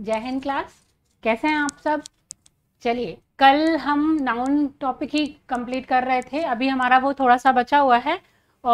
जय हिंद क्लास कैसे हैं आप सब चलिए कल हम नाउन टॉपिक ही कंप्लीट कर रहे थे अभी हमारा वो थोड़ा सा बचा हुआ है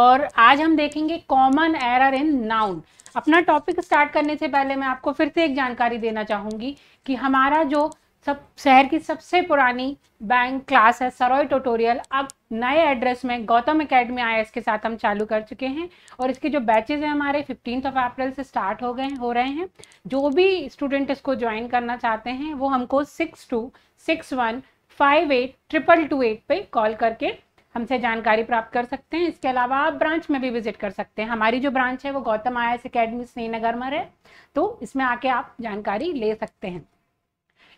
और आज हम देखेंगे कॉमन एरर इन नाउन अपना टॉपिक स्टार्ट करने से पहले मैं आपको फिर से एक जानकारी देना चाहूँगी कि हमारा जो सब शहर की सबसे पुरानी बैंक क्लास है सरोय ट्यूटोरियल अब नए एड्रेस में गौतम एकेडमी आई के साथ हम चालू कर चुके हैं और इसके जो बैचेज हैं हमारे फिफ्टीन ऑफ अप्रैल से स्टार्ट हो गए हो रहे हैं जो भी स्टूडेंट इसको ज्वाइन करना चाहते हैं वो हमको six two six one five eight triple two eight पर कॉल करके हमसे जानकारी प्राप्त कर सकते हैं इसके अलावा आप ब्रांच में भी विजिट कर सकते हैं हमारी जो ब्रांच है वो Gautam I S academy Srinagar में है तो इसमें आके आप जानकारी ले सकते हैं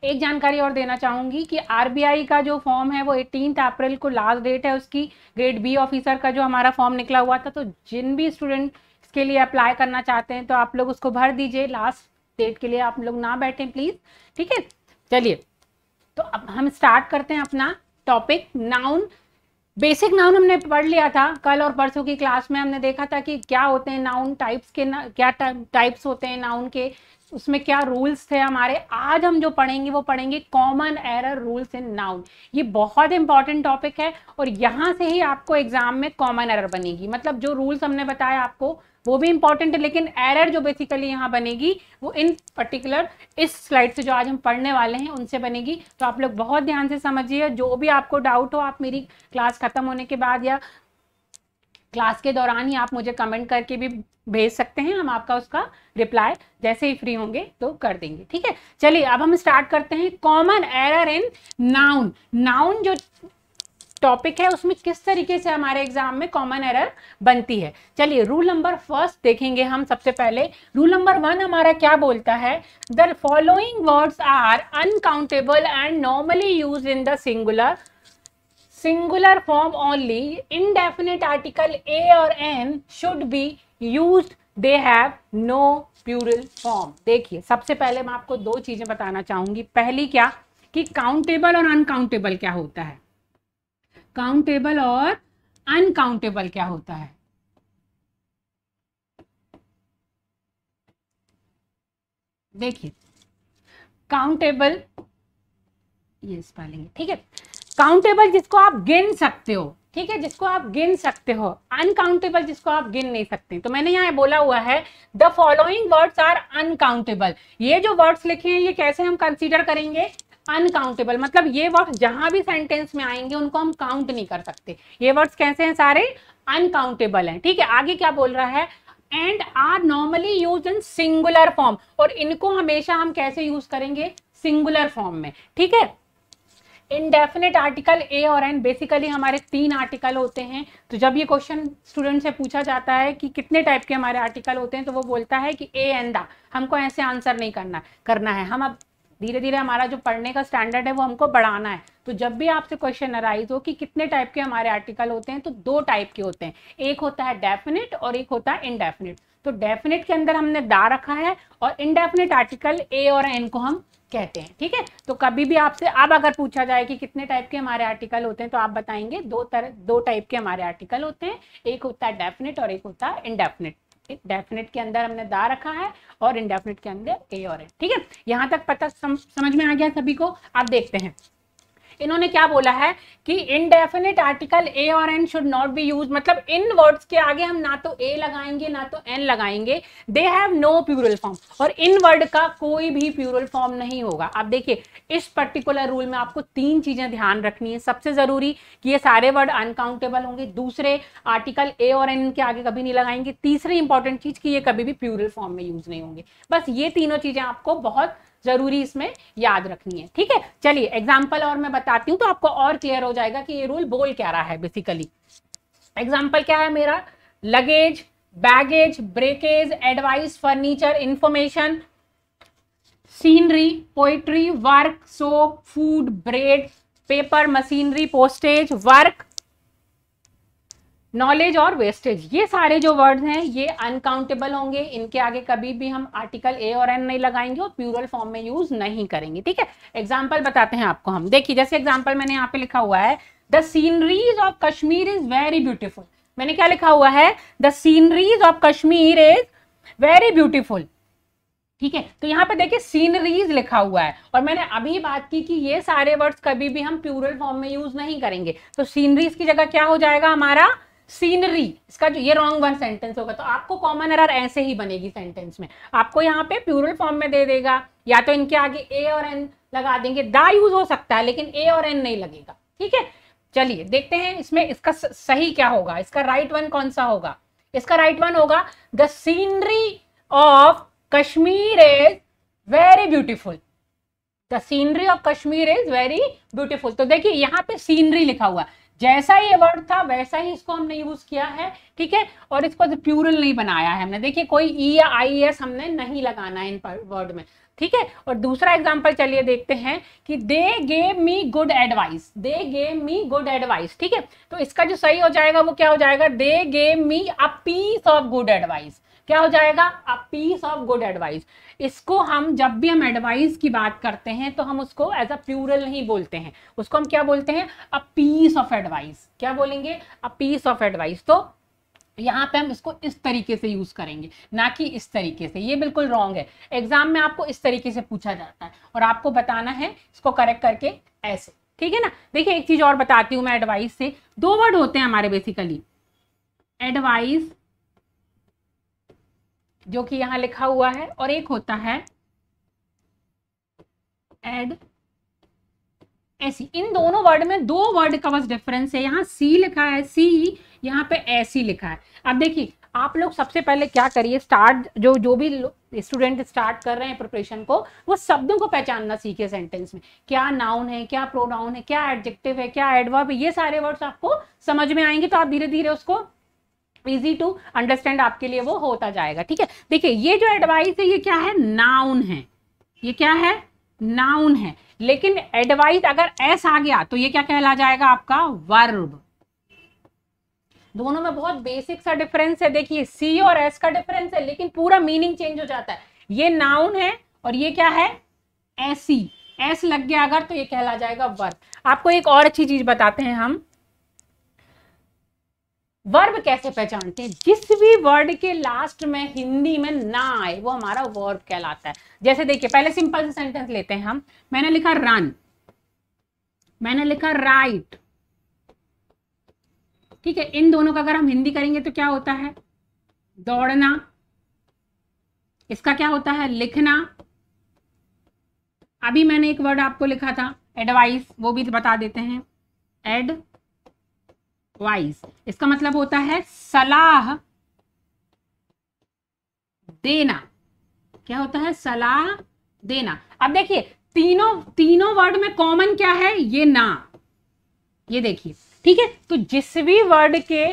एक जानकारी और देना चाहूंगी कि आरबीआई का जो फॉर्म है वो एटीन अप्रैल को लास्ट डेट है उसकी ग्रेड बी ऑफिसर का जो हमारा फॉर्म निकला हुआ था तो जिन भी स्टूडेंट इसके लिए अप्लाई करना चाहते हैं तो आप लोग उसको भर दीजिए लास्ट डेट के लिए आप लोग ना बैठे प्लीज़ ठीक है चलिए तो अब हम स्टार्ट करते हैं अपना टॉपिक नाउन बेसिक नाउन हमने पढ़ लिया था कल और परसों की क्लास में हमने देखा था कि क्या होते हैं नाउन टाइप्स के ना क्या टाइप्स होते हैं नाउन के उसमें क्या रूल्स थे हमारे आज हम जो पढ़ेंगे वो पढ़ेंगे common error rules in noun ये बहुत इंपॉर्टेंट टॉपिक है और यहाँ से ही आपको एग्जाम में कॉमन एरर बनेगी मतलब जो रूल्स हमने बताया आपको वो भी इंपॉर्टेंट है लेकिन एरर जो बेसिकली यहाँ बनेगी वो इन पर्टिकुलर इस स्लाइड से जो आज हम पढ़ने वाले हैं उनसे बनेगी तो आप लोग बहुत ध्यान से समझिए जो भी आपको डाउट हो आप मेरी क्लास खत्म होने के बाद या क्लास के दौरान ही आप मुझे कमेंट करके भी भेज सकते हैं हम आपका उसका रिप्लाई जैसे ही फ्री होंगे तो कर देंगे ठीक है चलिए अब हम स्टार्ट करते हैं common error in noun noun जो टॉपिक है उसमें किस तरीके से हमारे एग्जाम में कॉमन एरर बनती है चलिए रूल नंबर फर्स्ट देखेंगे हम सबसे पहले रूल नंबर वन हमारा क्या बोलता है the following words are uncountable and normally use in the singular singular form only indefinite article a और an should be use they have no plural form देखिए सबसे पहले मैं आपको दो चीजें बताना चाहूंगी पहली क्या कि काउंटेबल और अनकाउंटेबल क्या होता है काउंटेबल और अनकाउंटेबल क्या होता है देखिए काउंटेबल ये स्पेलिंग ठीक है काउंटेबल जिसको आप गिन सकते हो ठीक है जिसको आप गिन सकते हो अनकाउंटेबल जिसको आप गिन नहीं सकते तो मैंने यहाँ बोला हुआ है the following words are uncountable ये जो वर्ड्स लिखे हैं ये कैसे हम कंसिडर करेंगे अनकाउंटेबल मतलब ये वर्ड्स जहां भी सेंटेंस में आएंगे उनको हम काउंट नहीं कर सकते ये वर्ड्स कैसे हैं सारे अनकाउंटेबल हैं ठीक है आगे क्या बोल रहा है and are normally use in singular form और इनको हमेशा हम कैसे यूज करेंगे सिंगुलर फॉर्म में ठीक है इनडेफिनेट आर्टिकल ए और एन बेसिकली हमारे तीन आर्टिकल होते हैं तो जब ये क्वेश्चन स्टूडेंट से पूछा जाता है कि कितने टाइप के हमारे आर्टिकल होते हैं तो वो बोलता है कि ए एंड द हमको ऐसे आंसर नहीं करना करना है हम अब धीरे धीरे हमारा जो पढ़ने का स्टैंडर्ड है वो हमको बढ़ाना है तो जब भी आपसे क्वेश्चन अराइज हो कि कितने टाइप के हमारे आर्टिकल होते हैं तो दो टाइप के होते हैं एक होता है डेफिनेट और एक होता है इनडेफिनेट तो डेफिनेट के अंदर हमने दा रखा है और इनडेफिनेट आर्टिकल ए और एन को हम कहते हैं ठीक है तो कभी भी आपसे अब अगर पूछा जाए कि कितने टाइप के हमारे आर्टिकल होते हैं तो आप बताएंगे दो तरह दो टाइप के हमारे आर्टिकल होते हैं एक होता है डेफिनेट और एक होता है इनडेफिनेट डेफिनेट के अंदर हमने दा रखा है और इनडेफिनेट के अंदर ए और एन ठीक है यहाँ तक पता सम, समझ में आ गया सभी को आप देखते हैं इन्होंने क्या बोला है कि इनडेफिनेट आर्टिकल ए और an should not be use मतलब इन वर्ड्स के आगे हम ना तो ए लगाएंगे ना तो एन लगाएंगे they have no plural form और इन वर्ड का कोई भी प्यूरल फॉर्म नहीं होगा आप देखिए इस पर्टिकुलर रूल में आपको तीन चीजें ध्यान रखनी है सबसे जरूरी कि ये सारे वर्ड अनकाउंटेबल होंगे दूसरे आर्टिकल ए और एन के आगे कभी नहीं लगाएंगे तीसरी इंपॉर्टेंट चीज कि ये कभी भी प्यूरल फॉर्म में यूज नहीं होंगे बस ये तीनों चीजें आपको बहुत जरूरी इसमें याद रखनी है ठीक है चलिए एग्जाम्पल और मैं बताती हूँ तो आपको और क्लियर हो जाएगा कि ये रूल बोल क्या रहा है बेसिकली एग्जाम्पल क्या है मेरा luggage baggage breakage advice furniture information scenery poetry work soap food bread paper machinery postage work knowledge और वेस्टेज ये सारे जो वर्ड हैं ये अनकाउंटेबल होंगे इनके आगे कभी भी हम आर्टिकल ए और एन नहीं लगाएंगे और प्यूरल फॉर्म में यूज नहीं करेंगे ठीक है एग्जाम्पल बताते हैं आपको हम देखिए जैसे एग्जाम्पल मैंने यहाँ पे लिखा हुआ है the sceneries of Kashmir is very beautiful मैंने क्या लिखा हुआ है the sceneries of Kashmir is very beautiful ठीक है तो यहाँ पे देखिए सीनरीज लिखा हुआ है और मैंने अभी बात की कि ये सारे वर्ड्स कभी भी हम प्यूरल फॉर्म में यूज नहीं करेंगे तो सीनरीज की जगह क्या हो जाएगा हमारा सीनरी इसका जो ये रॉन्ग वन सेंटेंस होगा तो आपको कॉमन एरर ऐसे ही बनेगी सेंटेंस में आपको यहाँ पे प्यूरल फॉर्म में दे देगा या तो इनके आगे ए और एन लगा देंगे दा यूज हो सकता है लेकिन ए और एन नहीं लगेगा ठीक है चलिए देखते हैं इसमें इसका सही क्या होगा इसका राइट वन कौन सा होगा इसका राइट वन होगा the scenery of Kashmir is very beautiful the scenery of Kashmir is very beautiful तो देखिए यहाँ पे सीनरी लिखा हुआ है जैसा ये वर्ड था वैसा ही इसको हमने यूज किया है ठीक है और इसको प्यूरल तो नहीं बनाया है हमने देखिए कोई ई e या आई एस हमने नहीं लगाना है इन वर्ड में ठीक है और दूसरा एग्जाम्पल चलिए देखते हैं कि they gave me good advice they gave me good advice ठीक है तो इसका जो सही हो जाएगा वो क्या हो जाएगा they gave me a piece of good advice क्या हो जाएगा a piece of good advice इसको हम जब भी हम एडवाइस की बात करते हैं तो हम उसको एज अ प्यूरल नहीं बोलते हैं उसको हम क्या बोलते हैं अ पीस ऑफ एडवाइस क्या बोलेंगे अ पीस ऑफ एडवाइस तो यहाँ पे हम इसको इस तरीके से यूज़ करेंगे ना कि इस तरीके से ये बिल्कुल रॉन्ग है एग्जाम में आपको इस तरीके से पूछा जाता है और आपको बताना है इसको करेक्ट करके ऐसे ठीक है ना देखिए एक चीज़ और बताती हूँ मैं एडवाइस से दो वर्ड होते हैं हमारे बेसिकली एडवाइस जो कि यहाँ लिखा हुआ है और एक होता है एड ऐसी इन दोनों वर्ड में दो वर्ड का बस डिफरेंस है यहाँ सी लिखा है सी यहाँ पे ऐसी लिखा है अब देखिए आप लोग सबसे पहले क्या करिए स्टार्ट जो जो भी स्टूडेंट स्टार्ट कर रहे हैं प्रिपरेशन को वो शब्दों को पहचानना सीखे सेंटेंस में क्या नाउन है क्या प्रोनाउन है क्या एडजेक्टिव है क्या एडवर्ब ये सारे वर्ड्स आपको समझ में आएंगे तो आप धीरे धीरे उसको इजी टू अंडरस्टैंड आपके लिए वो होता जाएगा ठीक है देखिए ये जो एडवाइस है ये क्या है नाउन है ये क्या है नाउन है लेकिन एडवाइस अगर एस आ गया तो ये क्या कहला जाएगा आपका वर्ब दोनों में बहुत बेसिक सा डिफरेंस है देखिए सी और एस का डिफरेंस है लेकिन पूरा मीनिंग चेंज हो जाता है ये नाउन है और ये क्या है एसी एस e. लग गया अगर तो ये कहला जाएगा वर्ब आपको एक और अच्छी चीज बताते हैं हम वर्ब कैसे पहचानते हैं जिस भी वर्ड के लास्ट में हिंदी में ना आए वो हमारा वर्ब कहलाता है जैसे देखिए पहले सिंपल से सेंटेंस लेते हैं हम मैंने लिखा रन मैंने लिखा राइट ठीक है इन दोनों का अगर हम हिंदी करेंगे तो क्या होता है दौड़ना इसका क्या होता है लिखना अभी मैंने एक वर्ड आपको लिखा था एडवाइस वो भी बता देते हैं एड वाइज इसका मतलब होता है सलाह देना क्या होता है सलाह देना अब देखिए तीनों तीनों वर्ड में कॉमन क्या है ये ना ये देखिए ठीक है तो जिस भी वर्ड के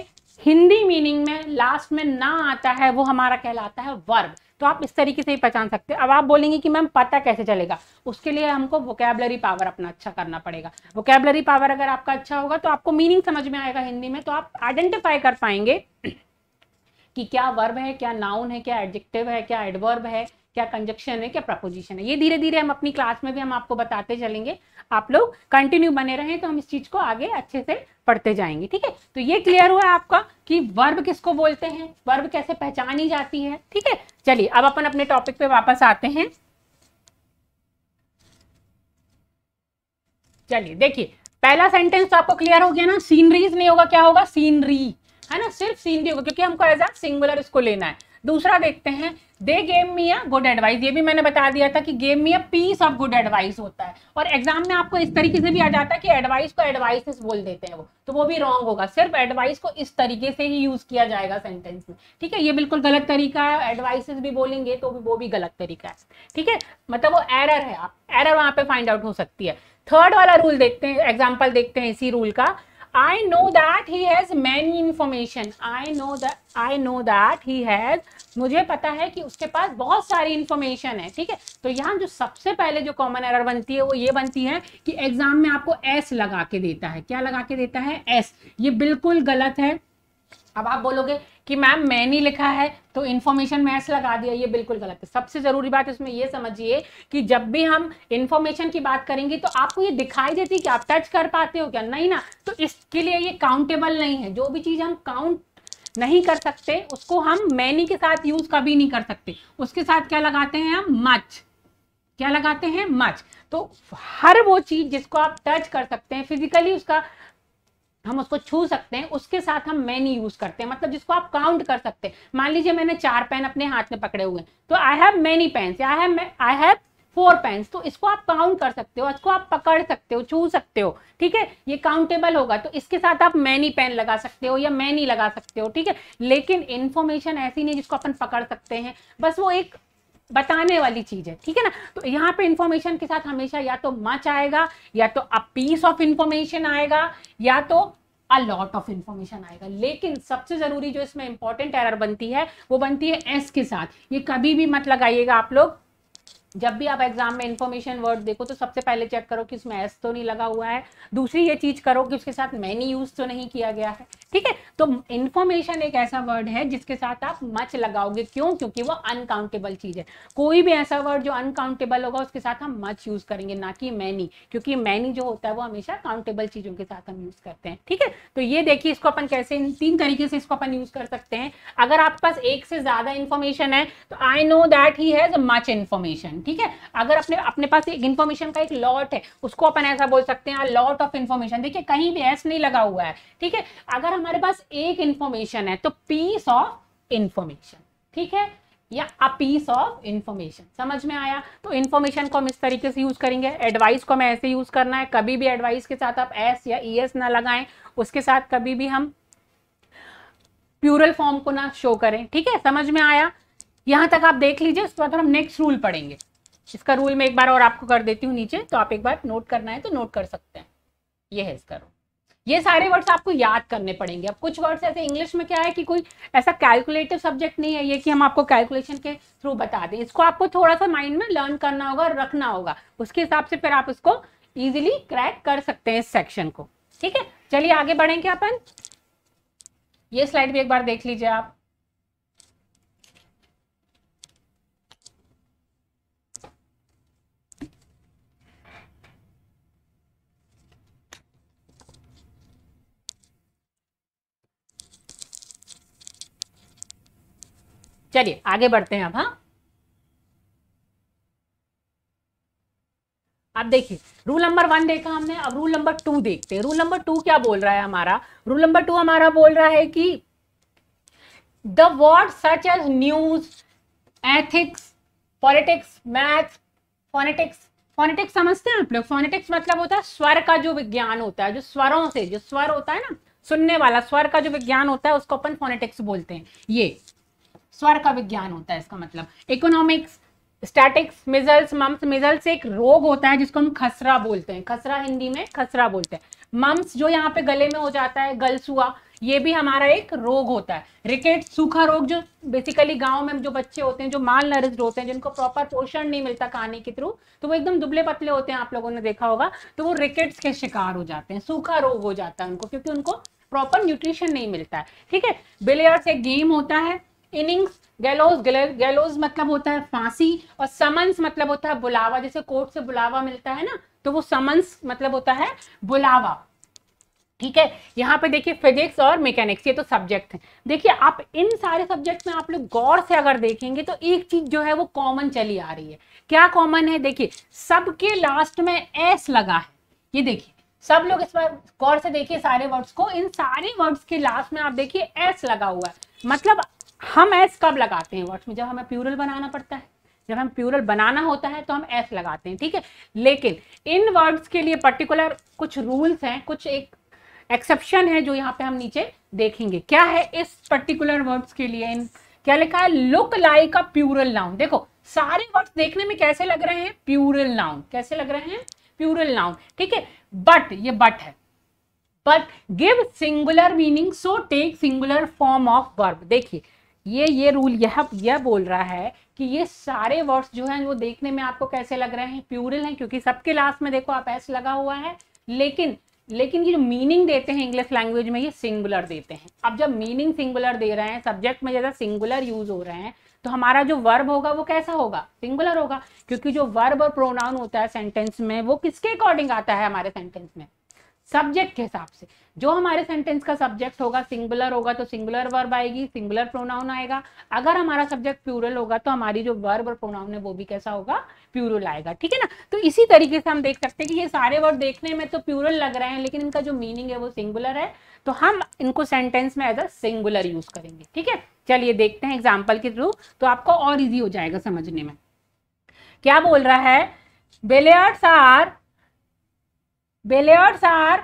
हिंदी मीनिंग में लास्ट में ना आता है वो हमारा कहलाता है वर्ब तो आप इस तरीके से ही पहचान सकते हैं अब आप बोलेंगे कि मैम पता कैसे चलेगा उसके लिए हमको वोकेबलरी पावर अपना अच्छा करना पड़ेगा वोकेबलरी पावर अगर आपका अच्छा होगा तो आपको मीनिंग समझ में आएगा हिंदी में तो आप आइडेंटिफाई कर पाएंगे कि क्या वर्ब है क्या नाउन है क्या एडजेक्टिव है क्या एडवर्ब है क्या कंजक्शन है क्या प्रपोजिशन है ये धीरे धीरे हम अपनी क्लास में भी हम आपको बताते चलेंगे आप लोग कंटिन्यू बने रहें तो हम इस चीज को आगे अच्छे से पढ़ते जाएंगे ठीक है तो ये क्लियर हुआ आपका कि वर्ब किसको बोलते हैं वर्ब कैसे पहचानी जाती है ठीक है चलिए अब अपन अपने टॉपिक पे वापस आते हैं चलिए देखिए पहला सेंटेंस तो आपको क्लियर हो गया ना सीनरीज नहीं होगा क्या होगा सीनरी है ना सिर्फ सीनरी होगा क्योंकि हमको एज अ सिंगुलर इसको लेना है दूसरा देखते हैं they gave me a good advice ये भी मैंने बता दिया था कि gave me a piece of good advice होता है और एग्जाम में आपको इस तरीके से भी आ जाता है कि एडवाइस को एडवाइस बोल देते हैं वो तो वो भी रॉन्ग होगा सिर्फ एडवाइस को इस तरीके से ही यूज किया जाएगा सेंटेंस में ठीक है ये बिल्कुल गलत तरीका है एडवाइस भी बोलेंगे तो भी वो भी गलत तरीका है ठीक है मतलब वो एरर है आप एरर वहाँ पे फाइंड आउट हो सकती है थर्ड वाला रूल देखते हैं एग्जाम्पल देखते हैं इसी रूल का I know that he has many information. I know that I know that he has मुझे पता है कि उसके पास बहुत सारी इन्फॉर्मेशन है ठीक है तो यहाँ जो सबसे पहले जो कॉमन एरर बनती है वो ये बनती है कि एग्जाम में आपको एस लगा के देता है क्या लगा के देता है एस ये बिल्कुल गलत है अब आप बोलोगे कि मैम मैं नहीं लिखा है तो इन्फॉर्मेशन मैथ्स लगा दिया ये बिल्कुल गलत है सबसे ज़रूरी बात इसमें ये समझिए कि जब भी हम इन्फॉर्मेशन की बात करेंगे तो आपको ये दिखाई देती है कि आप टच कर पाते हो क्या नहीं ना तो इसके लिए ये काउंटेबल नहीं है जो भी चीज़ हम काउंट नहीं कर सकते उसको हम मैनी के साथ यूज कभी नहीं कर सकते उसके साथ क्या लगाते हैं हम मच क्या लगाते हैं मच तो हर वो चीज जिसको आप टच कर सकते हैं फिजिकली उसका हम उसको छू सकते हैं उसके साथ हम मैनी यूज करते हैं मतलब जिसको आप काउंट कर सकते हैं मान लीजिए मैंने चार पेन अपने हाथ में पकड़े हुए तो I have many pen I have I have four pens तो इसको आप काउंट कर सकते हो इसको आप पकड़ सकते हो छू सकते हो ठीक है ये काउंटेबल होगा तो इसके साथ आप मैनी पेन लगा सकते हो या मैनी लगा सकते हो ठीक है लेकिन इन्फॉर्मेशन ऐसी नहीं जिसको अपन पकड़ सकते हैं बस वो एक बताने वाली चीज है ठीक है ना तो यहाँ पे इन्फॉर्मेशन के साथ हमेशा या तो मच आएगा या तो अ पीस ऑफ इंफॉर्मेशन आएगा या तो लॉट ऑफ इन्फॉर्मेशन आएगा लेकिन सबसे ज़रूरी जो इसमें इंपॉर्टेंट एरर बनती है वो बनती है एस के साथ ये कभी भी मत लगाइएगा आप लोग जब भी आप एग्जाम में इंफॉर्मेशन वर्ड देखो तो सबसे पहले चेक करो कि उसमें एस तो नहीं लगा हुआ है दूसरी ये चीज़ करो कि उसके साथ मैनी यूज़ तो नहीं किया गया है ठीक है तो इन्फॉर्मेशन एक ऐसा वर्ड है जिसके साथ आप मच लगाओगे क्यों क्योंकि वो अनकाउंटेबल चीज़ है कोई भी ऐसा वर्ड जो अनकाउंटेबल होगा उसके साथ हम मच यूज़ करेंगे ना कि मैनी क्योंकि मैनी जो होता है वो हमेशा काउंटेबल चीज़ों के साथ हम यूज़ करते हैं ठीक है तो ये देखिए इसको अपन कैसे इन तीन तरीके से इसको अपन यूज़ कर सकते हैं अगर आपके पास एक से ज़्यादा इन्फॉर्मेशन है तो I know that he has much information ठीक है अगर अपने अपने पास एक इन्फॉर्मेशन का एक लॉट है उसको अपन ऐसा बोल सकते हैं लॉट ऑफ इन्फॉर्मेशन देखिए कहीं भी ऐसा नहीं लगा हुआ है ठीक है अगर हमारे पास एक इंफॉर्मेशन है तो पीस ऑफ इंफॉर्मेशन ठीक है या अ पीस ऑफ इंफॉर्मेशन समझ में आया तो इंफॉर्मेशन को हम इस तरीके से यूज करेंगे एडवाइस को हमें ऐसे यूज करना है कभी भी एडवाइस के साथ आप एस या ई e एस ना लगाएं उसके साथ कभी भी हम प्यूरल फॉर्म को ना शो करें ठीक है समझ में आया यहां तक आप देख लीजिए उसके बाद हम नेक्स्ट रूल पढ़ेंगे इसका रूल मैं एक बार और आपको कर देती हूँ नीचे तो आप एक बार नोट करना है तो नोट कर सकते हैं ये है इसका रूल ये सारे वर्ड्स आपको याद करने पड़ेंगे अब कुछ वर्ड्स ऐसे इंग्लिश में क्या है कि कोई ऐसा कैलकुलेटिव सब्जेक्ट नहीं है ये कि हम आपको कैलकुलेशन के थ्रू बता दें इसको आपको थोड़ा सा माइंड में लर्न करना होगा और रखना होगा उसके हिसाब से फिर आप उसको इजिली क्रैक कर सकते हैं इस सेक्शन को ठीक है चलिए आगे बढ़ेंगे अपन ये स्लाइड भी एक बार देख लीजिए आप चलिए आगे बढ़ते हैं अब हाँ अब देखिए रूल नंबर वन देखा हमने अब रूल नंबर टू देखते हैं रूल नंबर टू क्या बोल रहा है हमारा रूल नंबर टू हमारा बोल रहा है कि the word such as news ethics politics maths phonetics phonetics समझते हैं आप लोग फोनेटिक्स मतलब होता है स्वर का जो विज्ञान होता है जो स्वरों से जो स्वर होता है ना सुनने वाला स्वर का जो विज्ञान होता है उसको अपन फोनेटिक्स बोलते हैं ये स्वर का विज्ञान होता है इसका मतलब economics statics measles mumps measles एक रोग होता है जिसको हम खसरा बोलते हैं खसरा हिंदी में खसरा बोलते हैं मम्स जो यहाँ पे गले में हो जाता है गलसुआ ये भी हमारा एक रोग होता है रिकेट सूखा रोग जो बेसिकली गांव में जो बच्चे होते हैं जो माल नरिज होते हैं जिनको प्रॉपर पोषण नहीं मिलता खाने के थ्रू तो वो एकदम दुबले पतले होते हैं आप लोगों ने देखा होगा तो वो रिकेट्स के शिकार हो जाते हैं सूखा रोग हो जाता है उनको क्योंकि उनको प्रॉपर न्यूट्रिशन नहीं मिलता है ठीक है बिलियर्स एक गेम होता है इनिंग्स गैलोज गैलोज मतलब होता है फांसी और समन्स मतलब होता है बुलावा जैसे कोर्ट से बुलावा मिलता है ना तो वो समन्स मतलब होता है बुलावा ठीक है यहाँ पे देखिए फिजिक्स और मैकेनिक्स ये तो सब्जेक्ट हैं देखिए आप इन सारे सब्जेक्ट में आप लोग गौर से अगर देखेंगे तो एक चीज जो है वो कॉमन चली आ रही है क्या कॉमन है देखिए सबके लास्ट में एस लगा है ये देखिए सब लोग इस बार गौर से देखिए सारे वर्ड्स को इन सारे वर्ड्स के लास्ट में आप देखिए एस लगा हुआ है मतलब हम एस कब लगाते हैं वर्ड्स में जब हमें प्यूरल बनाना पड़ता है जब हम प्यूरल बनाना होता है तो हम एस लगाते हैं ठीक है लेकिन इन वर्ड्स के लिए पर्टिकुलर कुछ रूल्स हैं कुछ एक एक्सेप्शन है जो यहाँ पे हम नीचे देखेंगे क्या है इस पर्टिकुलर वर्ड्स के लिए इन क्या लिखा है look like a plural noun देखो सारे वर्ड्स देखने में कैसे लग रहे हैं प्यूरल नाउन कैसे लग रहे हैं प्यूरल नाउन ठीक है बट ये बट है but give singular meaning so take singular form of verb देखिए ये ये रूल यह यह बोल रहा है कि ये सारे वर्ड्स जो हैं वो देखने में आपको कैसे लग रहे हैं प्यूरल हैं क्योंकि सबके लास्ट में देखो आप एस लगा हुआ है लेकिन लेकिन ये जो मीनिंग देते हैं इंग्लिश लैंग्वेज में ये सिंगुलर देते हैं अब जब मीनिंग सिंगुलर दे रहे हैं सब्जेक्ट में ज़्यादा सिंगुलर यूज़ हो रहे हैं तो हमारा जो वर्ब होगा वो कैसा होगा सिंगुलर होगा क्योंकि जो वर्ब और प्रोनाउन होता है सेंटेंस में वो किसके अकॉर्डिंग आता है हमारे सेंटेंस में सब्जेक्ट के हिसाब से जो हमारे सेंटेंस का सब्जेक्ट होगा सिंगुलर होगा तो सिंगुलर वर्ब आएगी सिंगुलर प्रोनाउन आएगा अगर हमारा सब्जेक्ट प्यूरल होगा तो हमारी जो वर्ब और प्रोनाउन है वो भी कैसा होगा प्यूरल आएगा ठीक है ना तो इसी तरीके से हम देख सकते हैं कि ये सारे वर्ड देखने में तो प्यूरल लग रहे हैं लेकिन इनका जो मीनिंग है वो सिंगुलर है तो हम इनको सेंटेंस में एज अ सिंगुलर यूज करेंगे ठीक है चलिए देखते हैं एग्जाम्पल के थ्रू तो आपको और ईजी हो जाएगा समझने में क्या बोल रहा है billiards are billiards are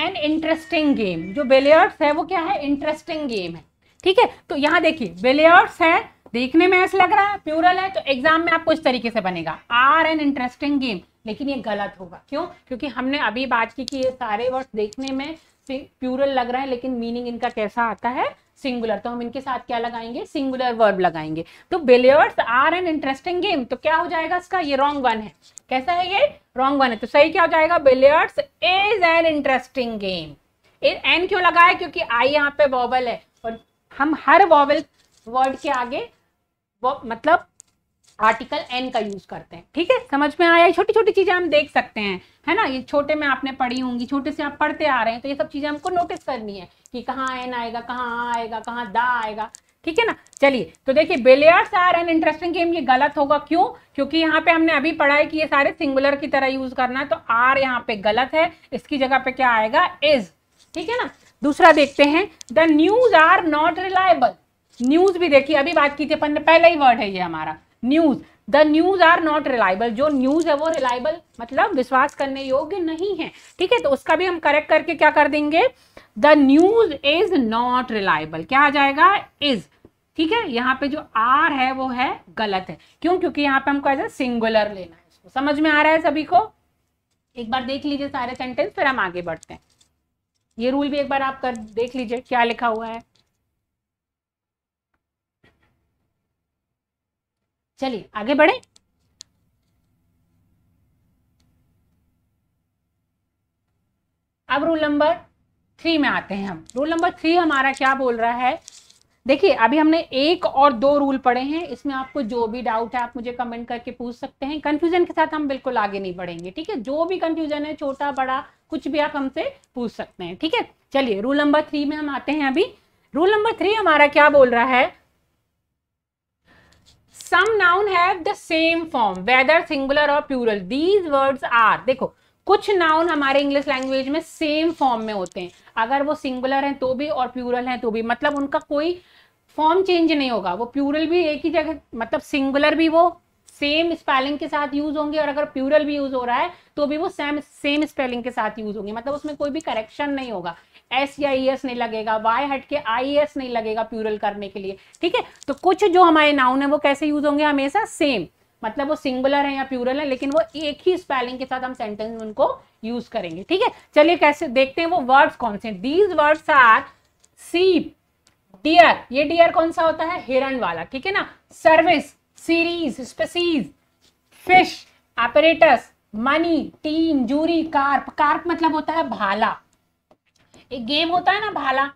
an interesting game जो बेलेयर्स है वो क्या है इंटरेस्टिंग गेम है ठीक है तो यहाँ देखिए बेलेयर्स है देखने में ऐसा लग रहा है प्यूरल है तो एग्जाम में आपको इस तरीके से बनेगा आर एन इंटरेस्टिंग गेम लेकिन ये गलत होगा क्यों क्योंकि हमने अभी बात की कि ये सारे वर्ड्स देखने में प्यूरल लग रहा है लेकिन मीनिंग इनका कैसा आता है सिंगुलर तो हम इनके साथ क्या लगाएंगे सिंगुलर वर्ब लगाएंगे तो billiards are an interesting game तो क्या हो जाएगा इसका ये रॉन्ग वन है कैसा है ये रॉन्ग वन है तो सही क्या हो जाएगा billiards is an interesting game an क्यों लगा है क्योंकि आई यहाँ पे बॉबल है और हम हर बॉबल वर्ड के आगे मतलब आर्टिकल एन का यूज करते हैं ठीक है समझ में आया छोटी छोटी चीजें हम देख सकते हैं है ना ये छोटे में आपने पढ़ी होंगी छोटे से आप पढ़ते आ रहे हैं तो ये सब चीजें हमको नोटिस करनी है कि कहाँ एन आएगा कहाँ आएगा कहाँ दा आएगा ठीक है ना चलिए तो देखिए billiards are an interesting game ये गलत होगा क्यों क्योंकि यहाँ पे हमने अभी पढ़ा है कि ये सारे सिंगुलर की तरह यूज करना है तो आर यहाँ पे गलत है इसकी जगह पे क्या आएगा इज ठीक है ना दूसरा देखते हैं the news are not reliable news भी देखिए अभी बात की थी अपन ने पहला ही वर्ड है ये हमारा news the news are not reliable जो न्यूज है वो रिलायबल मतलब विश्वास करने योग्य नहीं है ठीक है तो उसका भी हम करेक्ट करके क्या कर देंगे the news is not reliable क्या आ जाएगा इज ठीक है यहाँ पे जो आर है वो है गलत है क्यों क्योंकि यहाँ पे हमको एज ए सिंगुलर लेना है इसको समझ में आ रहा है सभी को एक बार देख लीजिए सारे सेंटेंस फिर हम आगे बढ़ते हैं ये रूल भी एक बार आप कर देख लीजिए क्या लिखा हुआ है चलिए आगे बढ़े अब रूल नंबर थ्री में आते हैं हम रूल नंबर थ्री हमारा क्या बोल रहा है देखिए अभी हमने एक और दो रूल पढ़े हैं इसमें आपको जो भी डाउट है आप मुझे कमेंट करके पूछ सकते हैं कंफ्यूजन के साथ हम बिल्कुल आगे नहीं बढ़ेंगे ठीक है जो भी कंफ्यूजन है छोटा बड़ा कुछ भी आप हमसे पूछ सकते हैं ठीक है चलिए रूल नंबर थ्री में हम आते हैं अभी रूल नंबर थ्री हमारा क्या बोल रहा है some noun have the same form whether singular और प्यूरल दीज वर्ड्स आर देखो कुछ नाउन हमारे इंग्लिश लैंग्वेज में सेम फॉर्म में होते हैं अगर वो सिंगुलर हैं तो भी और प्यूरल हैं तो भी मतलब उनका कोई फॉर्म चेंज नहीं होगा वो प्यूरल भी एक ही जगह मतलब सिंगुलर भी वो सेम स्पेलिंग के साथ यूज होंगे और अगर प्यूरल भी यूज हो रहा है तो भी वो सेम सेम स्पेलिंग के साथ यूज होंगे मतलब उसमें कोई भी करेक्शन नहीं होगा एस या ई e एस नहीं लगेगा वाई हट के आई एस e नहीं लगेगा प्यूरल करने के लिए ठीक है तो कुछ जो हमारे नाउन है वो कैसे यूज होंगे हमेशा सेम मतलब वो सिंगुलर है या प्यूरल है लेकिन वो एक ही स्पेलिंग के साथ हम सेंटेंस में उनको यूज करेंगे ठीक है चलिए कैसे देखते हैं वो वर्ड्स कौन से these words are sheep deer ये डियर कौन सा होता है हिरण वाला ठीक है ना service series species fish apparatus money team jury carp carp मतलब होता है भाला एक गेम होता है ना भाला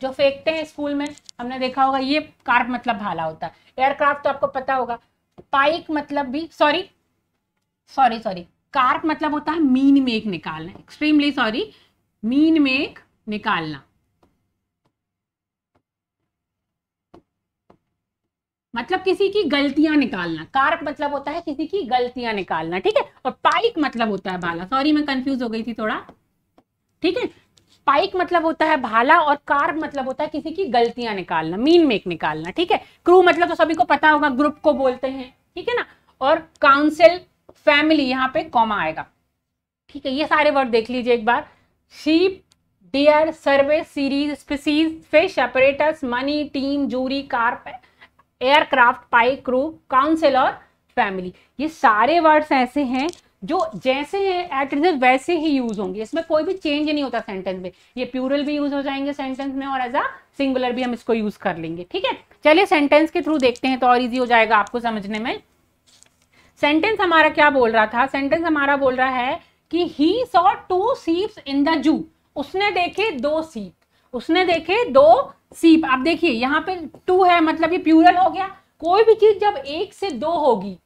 जो फेंकते हैं स्कूल में हमने देखा होगा ये कार्प मतलब भाला होता है एयरक्राफ्ट तो आपको पता होगा पाइक मतलब भी सॉरी सॉरी सॉरी कार्प मतलब होता है मीन मेक निकालना एक्सट्रीमली सॉरी मीन मेक निकालना मतलब किसी की गलतियां निकालना कारक मतलब होता है किसी की गलतियां निकालना ठीक है और पाइक मतलब होता है भाला सॉरी मैं कंफ्यूज हो गई थी थोड़ा ठीक है पाइक मतलब होता है भाला और कार्ब मतलब होता है किसी की गलतियां निकालना मीन मेक निकालना ठीक है क्रू मतलब तो सभी को पता होगा ग्रुप को बोलते हैं ठीक है ना और काउंसिल फैमिली यहाँ पे कॉमा आएगा ठीक है ये सारे वर्ड देख लीजिए एक बार sheep deer survey series species fish operators money team jury carp aircraft pie crew council और फैमिली ये सारे वर्ड्स ऐसे हैं जो जैसे हैं एट रिजल्ट वैसे ही यूज होंगे इसमें कोई भी चेंज नहीं होता सेंटेंस में ये प्यूरल भी यूज हो जाएंगे सेंटेंस में और एज अ सिंगुलर भी हम इसको यूज कर लेंगे ठीक है चलिए सेंटेंस के थ्रू देखते हैं तो और इजी हो जाएगा आपको समझने में सेंटेंस हमारा क्या बोल रहा था सेंटेंस हमारा बोल रहा है कि he saw two sheeps in the zoo उसने देखे दो सीप उसने देखे दो सी आप देखिए यहाँ पे टू है मतलब ये प्यूरल हो गया कोई भी चीज जब एक से दो होगी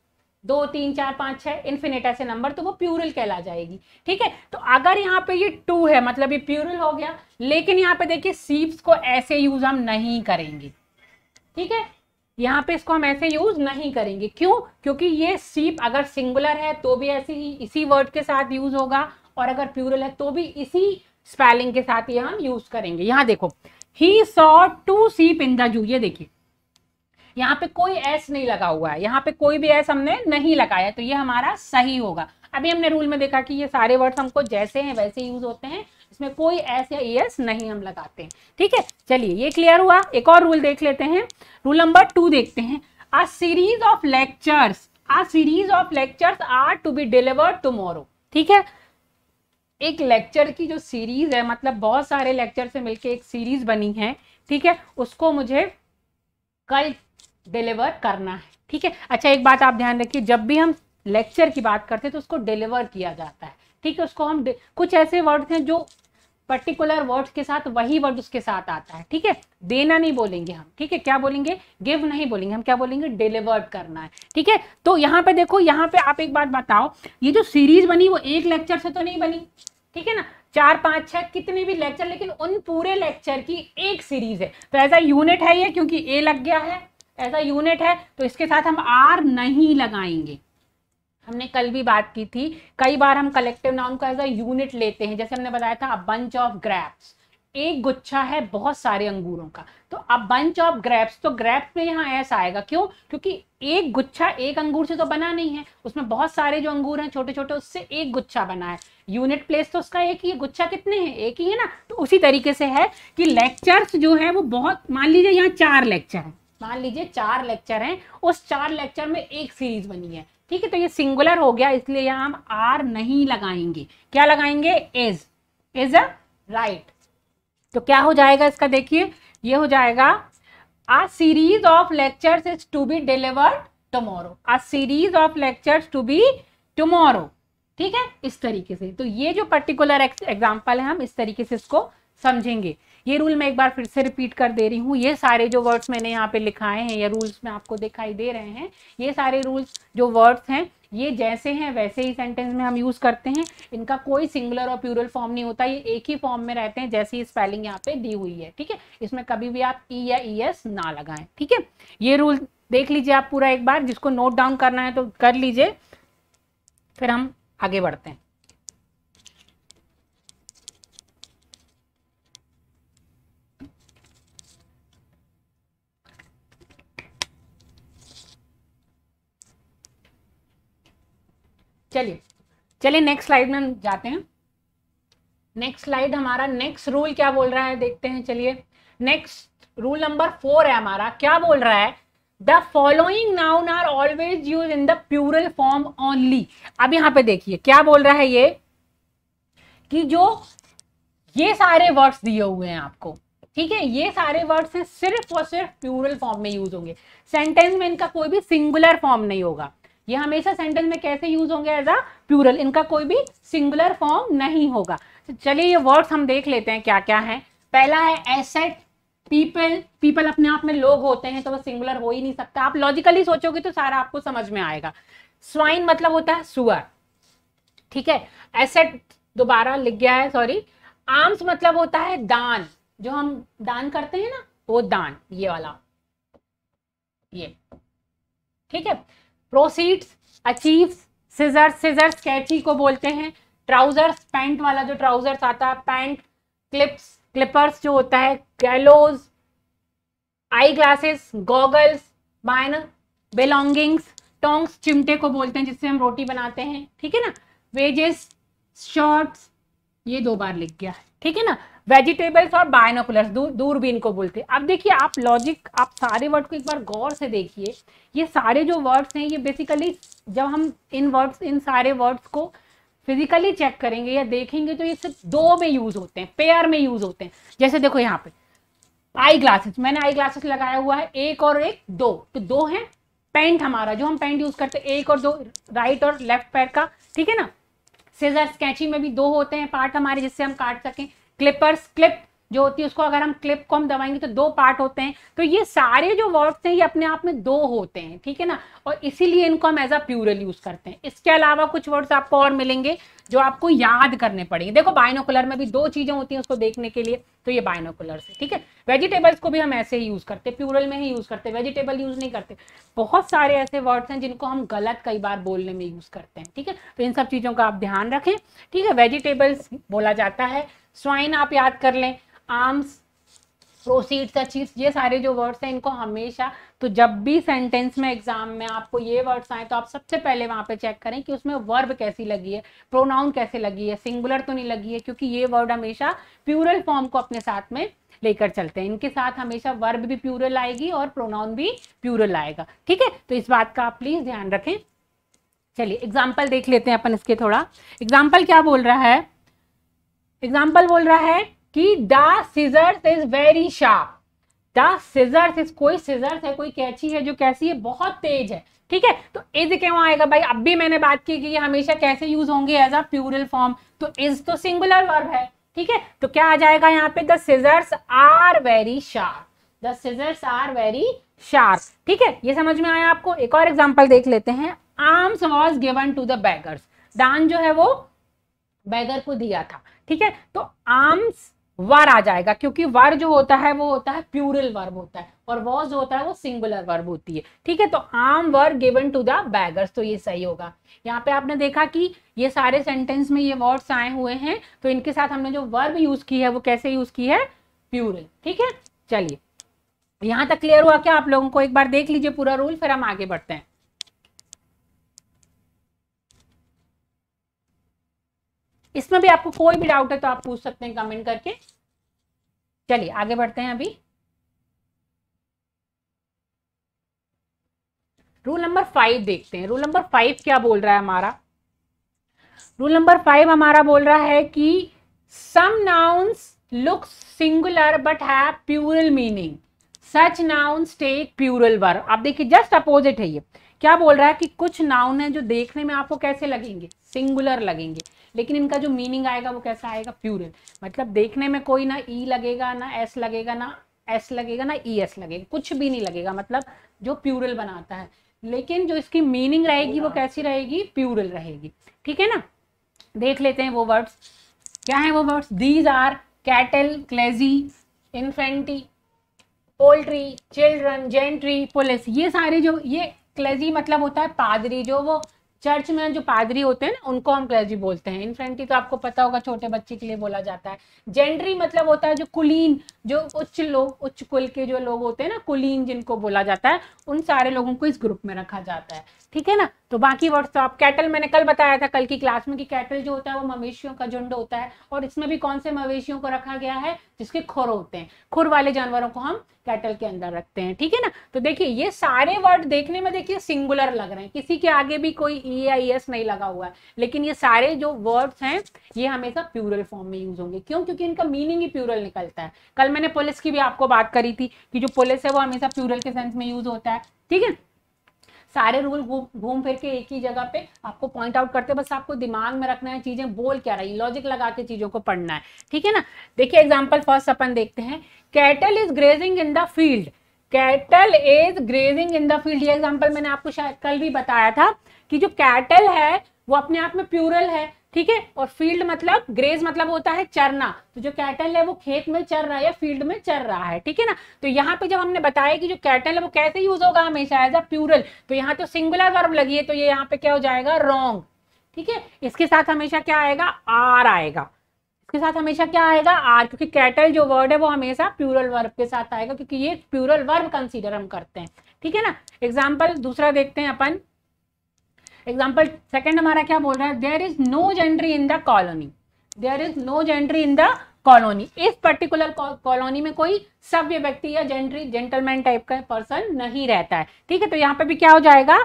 दो तीन चार पाँच छः इन्फिनेट ऐसे नंबर तो वो प्यूरल कहला जाएगी ठीक है तो अगर यहाँ पे ये टू है मतलब ये प्यूरल हो गया लेकिन यहाँ पे देखिए सीप्स को ऐसे यूज हम नहीं करेंगे ठीक है यहाँ पे इसको हम ऐसे यूज नहीं करेंगे क्यों क्योंकि ये सीप अगर सिंगुलर है तो भी ऐसे ही इसी वर्ड के साथ यूज होगा और अगर प्यूरल है तो भी इसी स्पेलिंग के साथ ये हम यूज करेंगे यहाँ देखो ही सॉ टू सीप इन द जू ये देखिए यहाँ पे कोई एस नहीं लगा हुआ है यहाँ पे कोई भी एस हमने नहीं लगाया तो ये हमारा सही होगा अभी हमने रूल में देखा कि ये सारे वर्ड्स हमको जैसे हैं वैसे यूज होते हैं इसमें कोई एस या एस नहीं हम लगाते हैं ठीक है चलिए ये क्लियर हुआ एक और रूल देख लेते हैं रूल नंबर टू देखते हैं a series of lectures a series of lectures are to be delivered tomorrow ठीक है एक लेक्चर की जो सीरीज़ है मतलब बहुत सारे लेक्चर से मिलके एक सीरीज़ बनी है ठीक है उसको मुझे कल डिलीवर करना है ठीक है अच्छा एक बात आप ध्यान रखिए जब भी हम लेक्चर की बात करते हैं तो उसको डिलीवर किया जाता है ठीक है उसको हम कुछ ऐसे वर्ड्स हैं जो पर्टिकुलर वर्ड के साथ वही वर्ड उसके साथ आता है ठीक है देना नहीं बोलेंगे हम ठीक है क्या बोलेंगे गिव नहीं बोलेंगे हम क्या बोलेंगे डिलीवर्ड करना है ठीक है तो यहाँ पे देखो यहाँ पे आप एक बात बताओ ये जो सीरीज बनी वो एक लेक्चर से तो नहीं बनी ठीक है ना चार पांच छह कितने भी लेक्चर लेकिन उन पूरे लेक्चर की एक सीरीज है तो एज अ यूनिट है ये क्योंकि ए लग गया है एज अ यूनिट है तो इसके साथ हम आर नहीं लगाएंगे हमने कल भी बात की थी कई बार हम कलेक्टिव नाउन को एज अ यूनिट लेते हैं जैसे हमने बताया था अ बंच ऑफ ग्रैप्स एक गुच्छा है बहुत सारे अंगूरों का तो अब बंच ऑफ ग्रैप्स तो ग्रैप्स में यहाँ ऐसा आएगा क्यों क्योंकि एक गुच्छा एक अंगूर से तो बना नहीं है उसमें बहुत सारे जो अंगूर हैं छोटे छोटे उससे एक गुच्छा बना है यूनिट प्लेस तो उसका एक ही है गुच्छा कितने हैं एक ही है ना तो उसी तरीके से है कि लेक्चर्स जो है वो बहुत मान लीजिए यहाँ चार लेक्चर है मान लीजिए चार लेक्चर हैं उस चार लेक्चर में एक सीरीज बनी है ठीक है तो ये सिंगुलर हो गया इसलिए यहाँ हम आर नहीं लगाएंगे क्या लगाएंगे इज इज अ राइट तो क्या हो जाएगा इसका देखिए ये हो जाएगा a series of lectures is to be delivered tomorrow a series of lectures to be tomorrow ठीक है इस तरीके से तो ये जो पर्टिकुलर एग्जाम्पल है हम इस तरीके से इसको समझेंगे ये रूल मैं एक बार फिर से रिपीट कर दे रही हूँ ये सारे जो वर्ड्स मैंने यहाँ पे लिखाए हैं या रूल्स में आपको दिखाई दे रहे हैं ये सारे रूल्स जो वर्ड्स हैं ये जैसे हैं वैसे ही सेंटेंस में हम यूज़ करते हैं इनका कोई सिंगुलर और प्यूरल फॉर्म नहीं होता ये एक ही फॉर्म में रहते हैं जैसे ही स्पेलिंग यहाँ पे दी हुई है ठीक है इसमें कभी भी आप ई e या ई e एस ना लगाएं ठीक है ये रूल देख लीजिए आप पूरा एक बार जिसको नोट डाउन करना है तो कर लीजिए फिर हम आगे बढ़ते हैं चलिए चलिए नेक्स्ट स्लाइड में हम जाते हैं नेक्स्ट स्लाइड हमारा नेक्स्ट रूल क्या बोल रहा है देखते हैं चलिए नेक्स्ट रूल नंबर फोर है हमारा क्या बोल रहा है the following noun are always use in the plural form only अब यहां पे देखिए क्या बोल रहा है ये कि जो ये सारे वर्ड्स दिए हुए हैं आपको ठीक है ये सारे वर्ड्स हैं सिर्फ और सिर्फ प्यूरल फॉर्म में यूज होंगे सेंटेंस में इनका कोई भी सिंगुलर फॉर्म नहीं होगा ये हमेशा सेंटेंस में कैसे यूज होंगे एज अ प्यूरल इनका कोई भी सिंगुलर फॉर्म नहीं होगा तो चलिए ये वर्ड्स हम देख लेते हैं क्या क्या है पहला है एसेट पीपल पीपल अपने आप में लोग होते हैं तो वो सिंगुलर हो ही नहीं सकता आप लॉजिकली सोचोगे तो सारा आपको समझ में आएगा स्वाइन मतलब होता है सुअर ठीक है एसेट दोबारा लिख गया है सॉरी आर्म्स मतलब होता है दान जो हम दान करते हैं ना वो दान ये वाला ये ठीक है प्रोसीड्स अचीव्स सीजर्स सीजर्स कैची को बोलते हैं ट्राउजर्स पैंट वाला जो ट्राउजर्स आता है पैंट क्लिप्स क्लिपर्स जो होता है gallows eye glasses goggles bine belongings tongs चिमटे को बोलते हैं जिससे हम रोटी बनाते हैं ठीक है ना वेजेस शॉर्ट्स ये दो बार लिख गया है ठीक है ना वेजिटेबल्स और बायनोकुलर्स दूर दूरबीन को बोलते हैं अब देखिए आप लॉजिक आप सारे वर्ड को एक बार गौर से देखिए ये सारे जो वर्ड्स हैं ये बेसिकली जब हम इन वर्ड्स इन सारे वर्ड्स को फिजिकली चेक करेंगे या देखेंगे तो ये सिर्फ दो में यूज होते हैं पेयर में यूज होते हैं जैसे देखो यहाँ पे आई ग्लासेस मैंने आई ग्लासेस लगाया हुआ है एक और एक दो तो दो है पेंट हमारा जो हम पेंट यूज करते हैं एक और दो राइट और लेफ्ट पैर का ठीक है ना सीजर स्केचिंग में भी दो होते हैं पार्ट हमारे जिससे हम काट सकें क्लिपर्स क्लिप जो होती है उसको अगर हम क्लिप को हम दबाएंगे तो दो पार्ट होते हैं तो ये सारे जो वर्ड्स हैं ये अपने आप में दो होते हैं ठीक है ना और इसीलिए इनको हम एज अ प्यूरल यूज करते हैं इसके अलावा कुछ वर्ड्स आपको और मिलेंगे जो आपको याद करने पड़ेंगे देखो बायनोकुलर में भी दो चीजें होती हैं उसको देखने के लिए तो ये बाइनोकुलर से ठीक है वेजिटेबल्स को भी हम ऐसे ही यूज़ करते प्यूरल में ही यूज़ करते हैं वेजिटेबल यूज़ नहीं करते बहुत सारे ऐसे वर्ड्स हैं जिनको हम गलत कई बार बोलने में यूज़ करते हैं ठीक है तो इन सब चीज़ों का आप ध्यान रखें ठीक है वेजिटेबल्स बोला जाता है स्वाइन आप याद कर लें आर्म्स प्रोसीड्स अचीव ये सारे जो वर्ड्स हैं इनको हमेशा तो जब भी सेंटेंस में एग्जाम में आपको ये वर्ड्स आए तो आप सबसे पहले वहां पे चेक करें कि उसमें वर्ब कैसी लगी है प्रोनाउन कैसे लगी है सिंगुलर तो नहीं लगी है क्योंकि ये वर्ड हमेशा प्यूरल फॉर्म को अपने साथ में लेकर चलते हैं इनके साथ हमेशा वर्ब भी प्यूरल आएगी और प्रोनाउन भी प्यूरल आएगा ठीक है तो इस बात का आप प्लीज ध्यान रखें चलिए एग्जाम्पल देख लेते हैं अपन इसके थोड़ा एग्जाम्पल क्या बोल रहा है एग्जाम्पल बोल रहा है कि the scissors is very sharp the scissors is कोई सीजर्स है कोई कैची है जो कैसी है बहुत तेज है ठीक है तो इज क्यों आएगा भाई अब भी मैंने बात की कि ये हमेशा कैसे यूज होंगे एज अ प्यूरल फॉर्म तो इज तो सिंगुलर वर्ब है ठीक है तो क्या आ जाएगा यहाँ पे the scissors are very sharp the scissors are very sharp ठीक है ये समझ में आया आपको एक और एग्जाम्पल देख लेते हैं alms was given to the beggars दान जो है वो बैगर को दिया था ठीक है तो आर्म्स वर आ जाएगा क्योंकि वर जो होता है वो होता है प्यूरल वर्ब होता है और वॉज जो होता है वो सिंगुलर वर्ब होती है ठीक है तो आम were given to the beggars तो ये सही होगा यहाँ पे आपने देखा कि ये सारे सेंटेंस में ये वर्ड्स आए हुए हैं तो इनके साथ हमने जो वर्ब यूज की है वो कैसे यूज की है प्यूरल ठीक है चलिए यहाँ तक क्लियर हुआ क्या आप लोगों को एक बार देख लीजिए पूरा रूल फिर हम आगे बढ़ते हैं इसमें भी आपको कोई भी डाउट है तो आप पूछ सकते हैं कमेंट करके चलिए आगे बढ़ते हैं अभी रूल नंबर फाइव देखते हैं रूल नंबर फाइव क्या बोल रहा है हमारा रूल नंबर फाइव हमारा बोल रहा है कि some nouns look singular but have plural meaning such nouns take plural verb आप देखिए जस्ट अपोजिट है ये क्या बोल रहा है कि कुछ नाउन है जो देखने में आपको कैसे लगेंगे सिंगुलर लगेंगे लेकिन इनका जो मीनिंग आएगा वो कैसा आएगा प्यूरल मतलब देखने में कोई ना ई e लगेगा ना एस लगेगा ना एस लगेगा ना ई e एस लगेगा कुछ भी नहीं लगेगा मतलब जो प्यूरल बनाता है लेकिन जो इसकी मीनिंग रहेगी वो कैसी रहेगी प्यूरल रहेगी ठीक है ना देख लेते हैं वो वर्ड्स क्या है वो words these are cattle clergy infantry poultry children gentry police ये सारे जो ये क्लेजी मतलब होता है पादरी जो वो चर्च में जो पादरी होते हैं ना उनको हम क्लर्जी बोलते हैं इनफ्रेंटी तो आपको पता होगा छोटे बच्चे के लिए बोला जाता है जेंड्री मतलब होता है जो कुलीन जो उच्च लोग उच्च कुल के जो लोग होते हैं ना कुलीन जिनको बोला जाता है उन सारे लोगों को इस ग्रुप में रखा जाता है ठीक है ना तो बाकी वर्ड्स तो आप कैटल मैंने कल बताया था कल की क्लास में कि कैटल जो होता है वो मवेशियों का झुंड होता है और इसमें भी कौन से मवेशियों को रखा गया है जिसके खुर होते हैं खुर वाले जानवरों को हम कैटल के अंदर रखते हैं ठीक है ना तो देखिए ये सारे वर्ड देखने में देखिए सिंगुलर लग रहे हैं किसी के आगे भी कोई ई आई एस नहीं लगा हुआ है लेकिन ये सारे जो वर्ड्स हैं ये हमेशा प्यूरल फॉर्म में यूज होंगे क्यों क्योंकि इनका मीनिंग ही प्यूरल निकलता है कल मैंने पुलिस की भी आपको बात करी थी कि जो पुलिस है वो हमेशा प्यूरल के सेंस में यूज होता है ठीक है सारे रूल घूम फिर के एक ही जगह पे आपको पॉइंट आउट करते बस आपको दिमाग में रखना है चीजें बोल क्या रही लॉजिक लगा के चीजों को पढ़ना है ठीक है ना देखिए एग्जाम्पल फर्स्ट अपन देखते हैं cattle is grazing in the field cattle is grazing in the field ये एग्जाम्पल मैंने आपको शायद कल भी बताया था कि जो कैटल है वो अपने आप में प्यूरल है ठीक है और फील्ड मतलब ग्रेज मतलब होता है चरना तो जो कैटल है वो खेत में चर रहा है या फील्ड में चर रहा है ठीक है ना तो यहाँ पे जब हमने बताया कि जो कैटल है वो कैसे यूज होगा हमेशा एज अ प्यूरल तो यहाँ तो सिंगुलर वर्ब लगी है तो ये यहाँ पे क्या हो जाएगा रॉन्ग ठीक है इसके साथ हमेशा क्या आएगा आर आएगा इसके साथ हमेशा क्या आएगा आर क्योंकि कैटल जो वर्ड है वो हमेशा प्यूरल वर्ब के साथ आएगा क्योंकि ये प्यूरल वर्ब कंसिडर हम करते हैं ठीक है ना एग्जाम्पल दूसरा देखते हैं अपन एग्जाम्पल सेकेंड हमारा क्या बोल रहा है there is no gentry in the colony there is no gentry in the colony इस पर्टिकुलर कॉलोनी में कोई सभ्य व्यक्ति या जेंट्री जेंटलमैन टाइप का पर्सन नहीं रहता है ठीक है तो यहाँ पे भी क्या हो जाएगा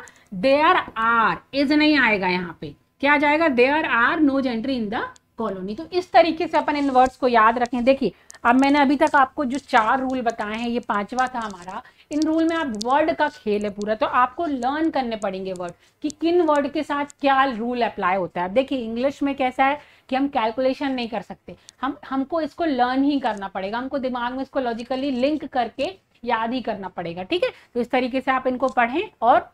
देयर आर इज नहीं आएगा यहाँ पे क्या जाएगा there are no gentry in the colony तो इस तरीके से अपन इन वर्ड्स को याद रखें देखिए अब मैंने अभी तक आपको जो चार रूल बताए हैं ये पांचवा था हमारा इन रूल में आप वर्ड का खेल है पूरा तो आपको लर्न करने पड़ेंगे वर्ड कि किन वर्ड के साथ क्या रूल अप्लाई होता है देखिए इंग्लिश में कैसा है कि हम कैलकुलेशन नहीं कर सकते हम हमको इसको लर्न ही करना पड़ेगा हमको दिमाग में इसको लॉजिकली लिंक करके याद ही करना पड़ेगा ठीक है तो इस तरीके से आप इनको पढ़ें और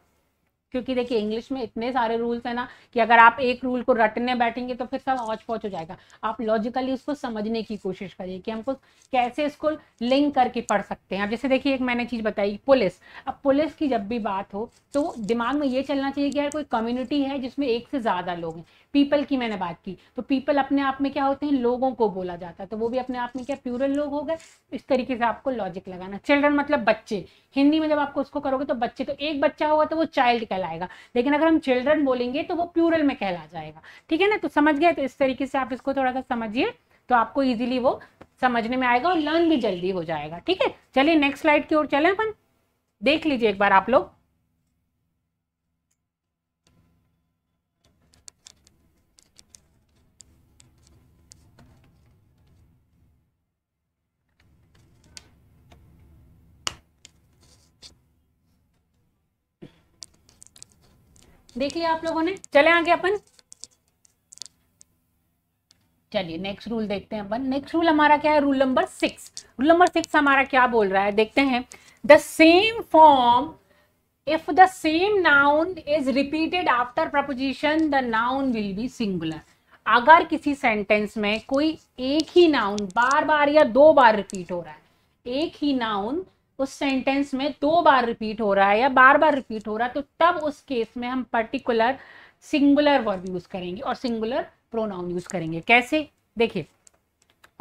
क्योंकि देखिए इंग्लिश में इतने सारे रूल्स हैं ना कि अगर आप एक रूल को रटने बैठेंगे तो फिर सब औच पौच हो जाएगा आप लॉजिकली उसको समझने की कोशिश करिए कि हमको कैसे इसको लिंक करके पढ़ सकते हैं अब जैसे देखिए एक मैंने चीज़ बताई पुलिस अब पुलिस की जब भी बात हो तो दिमाग में ये चलना चाहिए कि यार कोई कम्युनिटी है जिसमें एक से ज़्यादा लोग हैं पीपल की मैंने बात की तो पीपल अपने आप में क्या होते हैं लोगों को बोला जाता है तो वो भी अपने आप में क्या प्यूरल लोग हो गए इस तरीके से आपको लॉजिक लगाना चिल्ड्रन मतलब बच्चे हिंदी में जब आपको उसको करोगे तो बच्चे तो एक बच्चा होगा तो वो चाइल्ड कहलाएगा लेकिन अगर हम चिल्ड्रन बोलेंगे तो वो प्यूरल में कहला जाएगा ठीक है ना तो समझ गए तो इस तरीके से आप इसको थोड़ा सा समझिए तो आपको ईजिली वो समझने में आएगा और लर्न भी जल्दी हो जाएगा ठीक है चलिए नेक्स्ट स्लाइड की ओर चले अपन देख लीजिए एक बार आप लोग देख लिया आप लोगों ने चले आगे अपन चलिए नेक्स्ट रूल देखते हैं अपन नेक्स्ट रूल हमारा क्या है rule number six rule number six हमारा क्या बोल रहा है देखते हैं the same form if the same noun is repeated after preposition the noun will be singular अगर किसी सेंटेंस में कोई एक ही नाउन बार बार या दो बार रिपीट हो रहा है एक ही नाउन उस सेंटेंस में दो बार रिपीट हो रहा है या बार बार रिपीट हो रहा है तो तब उस केस में हम पर्टिकुलर सिंगुलर वर्ब यूज करेंगे और सिंगुलर प्रोनाउन यूज करेंगे कैसे देखिए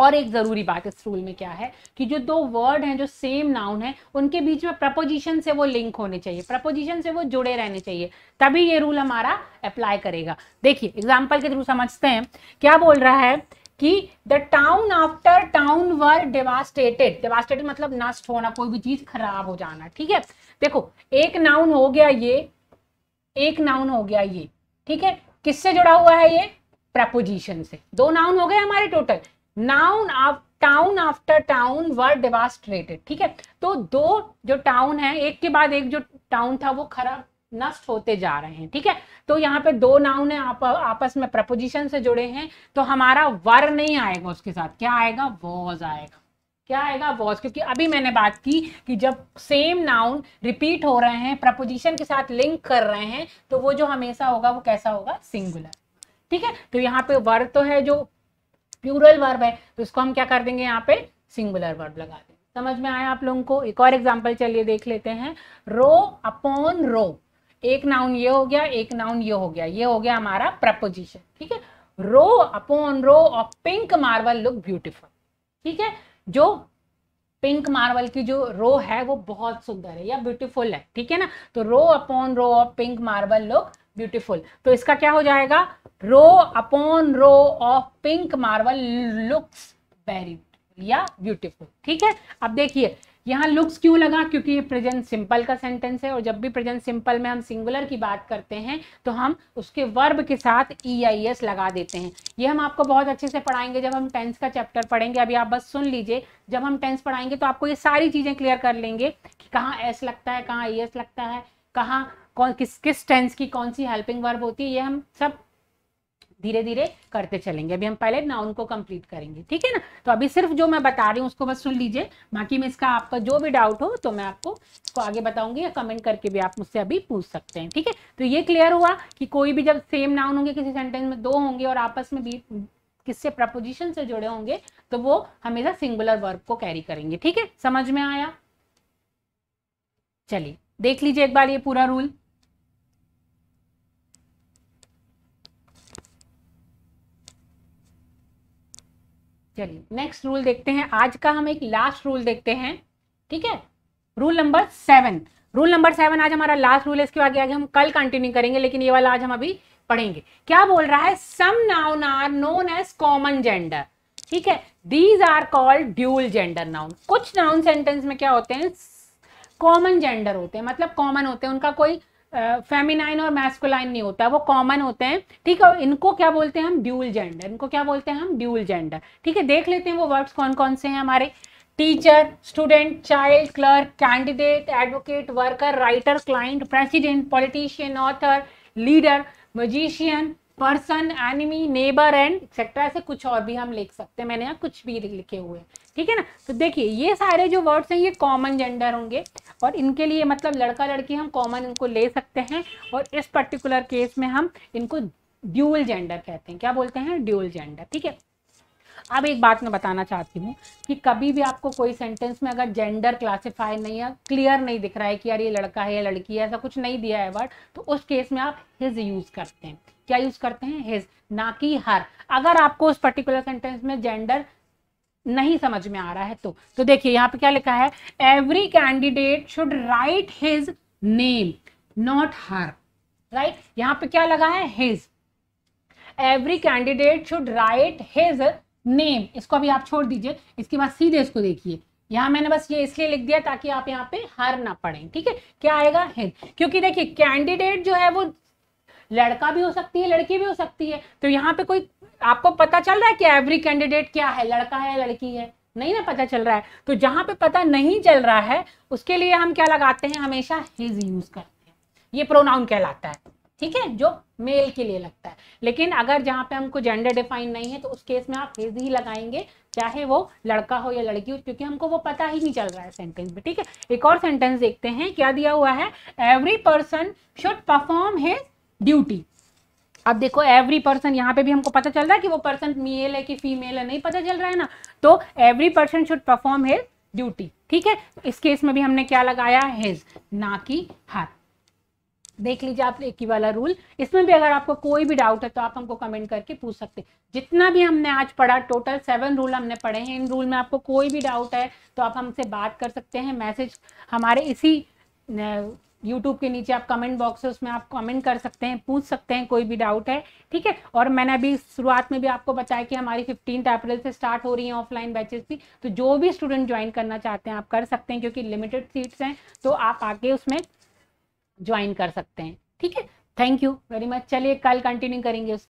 और एक ज़रूरी बात इस रूल में क्या है कि जो दो वर्ड हैं जो सेम नाउन है उनके बीच में प्रपोजिशन से वो लिंक होने चाहिए प्रपोजिशन से वो जुड़े रहने चाहिए तभी ये रूल हमारा अप्लाई करेगा देखिए एग्जाम्पल के थ्रू समझते हैं क्या बोल रहा है कि the town after town were devastated devastated मतलब नष्ट होना कोई भी चीज खराब हो जाना ठीक है देखो एक नाउन हो गया ये एक नाउन हो गया ये ठीक है किससे जुड़ा हुआ है ये प्रपोजिशन से दो नाउन हो गए हमारे total noun of town after town were devastated ठीक है तो दो जो टाउन है एक के बाद एक जो टाउन था वो खराब नष्ट होते जा रहे हैं ठीक है तो यहाँ पे दो नाउन है आप, आपस में प्रपोजिशन से जुड़े हैं तो हमारा वर नहीं आएगा उसके साथ क्या आएगा वॉज आएगा क्या आएगा वॉज क्योंकि अभी मैंने बात की कि जब सेम नाउन रिपीट हो रहे हैं प्रपोजिशन के साथ लिंक कर रहे हैं तो वो जो हमेशा होगा वो कैसा होगा सिंगुलर ठीक है तो यहाँ पे वर तो है जो प्यूरल वर्ब है तो उसको हम क्या कर देंगे यहाँ पे सिंगुलर वर्ब लगा देंगे समझ में आया आप लोगों को एक और एग्जाम्पल चलिए देख लेते हैं रो अपॉन रो एक नाउन ये हो गया एक नाउन ये हो गया ये हो गया हमारा प्रपोजिशन ठीक है row upon row of pink marble look beautiful ठीक है जो पिंक मार्बल की जो रो है वो बहुत सुंदर है या ब्यूटीफुल है ठीक है ना तो row upon row of pink marble look beautiful तो इसका क्या हो जाएगा row upon row of pink marble looks very या ब्यूटीफुल ठीक है अब देखिए यहाँ लुक्स क्यों लगा क्योंकि ये प्रेजेंट सिंपल का सेंटेंस है और जब भी प्रेजेंट सिंपल में हम सिंगुलर की बात करते हैं तो हम उसके वर्ब के साथ ई आई एस लगा देते हैं ये हम आपको बहुत अच्छे से पढ़ाएंगे जब हम टेंस का चैप्टर पढ़ेंगे अभी आप बस सुन लीजिए जब हम टेंस पढ़ाएंगे तो आपको ये सारी चीज़ें क्लियर कर लेंगे कि कहाँ एस लगता है कहाँ ई एस लगता है कहाँ कौन किस किस टेंस की कौन सी हेल्पिंग वर्ब होती है ये हम सब धीरे धीरे करते चलेंगे अभी हम पहले नाउन को कंप्लीट करेंगे ठीक है ना तो अभी सिर्फ जो मैं बता रही हूँ उसको बस सुन लीजिए बाकी मैं इसका आपका जो भी डाउट हो तो मैं आपको इसको आगे बताऊंगी या कमेंट करके भी आप मुझसे अभी पूछ सकते हैं ठीक है तो ये क्लियर हुआ कि कोई भी जब सेम नाउन होंगे किसी सेंटेंस में दो होंगे और आपस में भी किससे प्रपोजिशन से जुड़े होंगे तो वो हमेशा सिंगुलर वर्ब को कैरी करेंगे ठीक है समझ में आया चलिए देख लीजिए एक बार ये पूरा रूल चलिए नेक्स्ट रूल देखते हैं आज का हम एक लास्ट रूल देखते हैं ठीक है rule number seven rule number seven आज हमारा लास्ट रूल है इसके आगे आगे हम कल कंटिन्यू करेंगे लेकिन ये वाला आज हम अभी पढ़ेंगे क्या बोल रहा है some noun are known as common gender ठीक है these are called dual gender noun कुछ नाउन सेंटेंस में क्या होते हैं कॉमन जेंडर होते हैं मतलब कॉमन होते हैं उनका कोई फेमिनाइन और मैस्कुलाइन नहीं होता वो कॉमन होते हैं ठीक है इनको क्या बोलते हैं हम ड्यूल जेंडर इनको क्या बोलते हैं हम ड्यूल जेंडर ठीक है देख लेते हैं वो वर्ड्स कौन कौन से हैं हमारे teacher student child clerk candidate advocate worker writer client president politician author leader magician person enemy neighbour and etcetera ऐसे कुछ और भी हम लिख सकते हैं मैंने यहाँ कुछ भी लिखे हुए हैं ठीक है ना तो देखिए ये सारे जो वर्ड्स हैं ये कॉमन जेंडर होंगे और इनके लिए मतलब लड़का लड़की हम कॉमन इनको ले सकते हैं और इस पर्टिकुलर केस में हम इनको ड्यूअल जेंडर कहते हैं क्या बोलते हैं ड्यूअल जेंडर ठीक है अब एक बात मैं बताना चाहती हूँ कि कभी भी आपको कोई सेंटेंस में अगर जेंडर क्लासिफाई नहीं है क्लियर नहीं दिख रहा है कि यार ये लड़का है या लड़की है ऐसा कुछ नहीं दिया है वर्ड तो उस केस में आप हिज यूज़ करते हैं क्या यूज करते हैं हिज ना कि हर अगर आपको उस पर्टिकुलर सेंटेंस में जेंडर नहीं समझ में आ रहा है तो तो देखिए यहाँ पे क्या लिखा है every candidate should write his name not her write यहाँ पे क्या लगा है his every candidate should write his name इसको अभी आप छोड़ दीजिए इसके बाद सीधे इसको देखिए यहाँ मैंने बस ये इसलिए लिख दिया ताकि आप यहाँ पे हर ना पढ़ें ठीक है क्या आएगा हिज क्योंकि देखिए कैंडिडेट जो है वो लड़का भी हो सकती है लड़की भी हो सकती है तो यहाँ पे कोई आपको पता चल रहा है कि एवरी कैंडिडेट क्या है लड़का है लड़की है नहीं ना पता चल रहा है तो जहां पे पता नहीं चल रहा है उसके लिए हम क्या लगाते हैं हमेशा हिज यूज करते हैं ये प्रोनाउन कहलाता है ठीक है जो मेल के लिए लगता है लेकिन अगर जहां पे हमको जेंडर डिफाइन नहीं है तो उस केस में आप हिज ही लगाएंगे चाहे वो लड़का हो या लड़की हो क्योंकि हमको वो पता ही नहीं चल रहा है सेंटेंस में ठीक है एक और सेंटेंस देखते हैं क्या दिया हुआ है every person should perform his duty अब देखो एवरी पर्सन यहाँ पे भी हमको पता चल रहा है कि वो पर्सन मेल है कि फीमेल है नहीं पता चल रहा है ना तो every person should perform his duty ठीक है इस केस में भी हमने क्या लगाया हिज ना कि हर देख लीजिए आप एक ही वाला रूल इसमें भी अगर आपको कोई भी डाउट है तो आप हमको कमेंट करके पूछ सकते जितना भी हमने आज पढ़ा टोटल सेवन रूल हमने पढ़े हैं इन रूल में आपको कोई भी डाउट है तो आप हमसे बात कर सकते हैं मैसेज हमारे इसी यूट्यूब के नीचे आप कमेंट बॉक्स है उसमें आप कमेंट कर सकते हैं पूछ सकते हैं कोई भी डाउट है ठीक है और मैंने अभी शुरुआत में भी आपको बताया कि हमारी फिफ्टीन अप्रैल से स्टार्ट हो रही है ऑफलाइन बैचेस भी तो जो भी स्टूडेंट ज्वाइन करना चाहते हैं आप कर सकते हैं क्योंकि लिमिटेड सीट्स हैं तो आप आके उसमें ज्वाइन कर सकते हैं ठीक है थैंक यू वेरी मच चलिए कल कंटिन्यू करेंगे उस